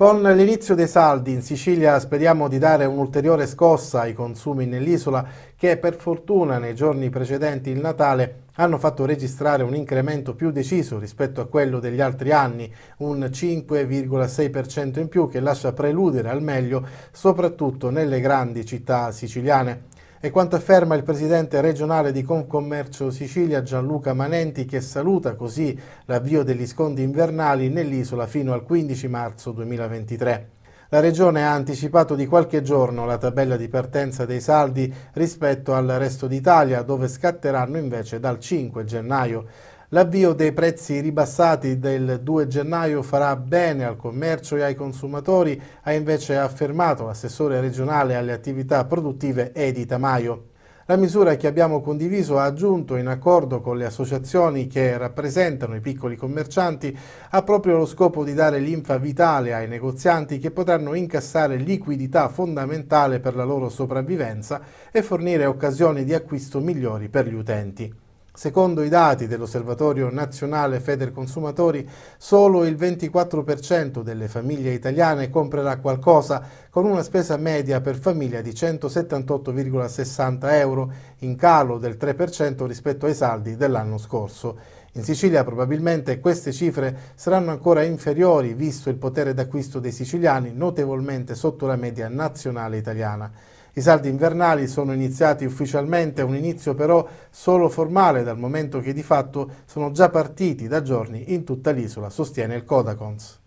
Con l'inizio dei saldi in Sicilia speriamo di dare un'ulteriore scossa ai consumi nell'isola che per fortuna nei giorni precedenti il Natale hanno fatto registrare un incremento più deciso rispetto a quello degli altri anni, un 5,6% in più che lascia preludere al meglio soprattutto nelle grandi città siciliane. È quanto afferma il presidente regionale di Concommercio Sicilia Gianluca Manenti che saluta così l'avvio degli scondi invernali nell'isola fino al 15 marzo 2023. La Regione ha anticipato di qualche giorno la tabella di partenza dei saldi rispetto al resto d'Italia, dove scatteranno invece dal 5 gennaio. L'avvio dei prezzi ribassati del 2 gennaio farà bene al commercio e ai consumatori, ha invece affermato l'assessore regionale alle attività produttive Edi Tamayo. La misura che abbiamo condiviso ha aggiunto, in accordo con le associazioni che rappresentano i piccoli commercianti, ha proprio lo scopo di dare linfa vitale ai negozianti che potranno incassare liquidità fondamentale per la loro sopravvivenza e fornire occasioni di acquisto migliori per gli utenti. Secondo i dati dell'Osservatorio Nazionale Feder Consumatori, solo il 24% delle famiglie italiane comprerà qualcosa con una spesa media per famiglia di 178,60 euro, in calo del 3% rispetto ai saldi dell'anno scorso. In Sicilia probabilmente queste cifre saranno ancora inferiori visto il potere d'acquisto dei siciliani notevolmente sotto la media nazionale italiana. I saldi invernali sono iniziati ufficialmente, un inizio però solo formale dal momento che di fatto sono già partiti da giorni in tutta l'isola, sostiene il Codacons.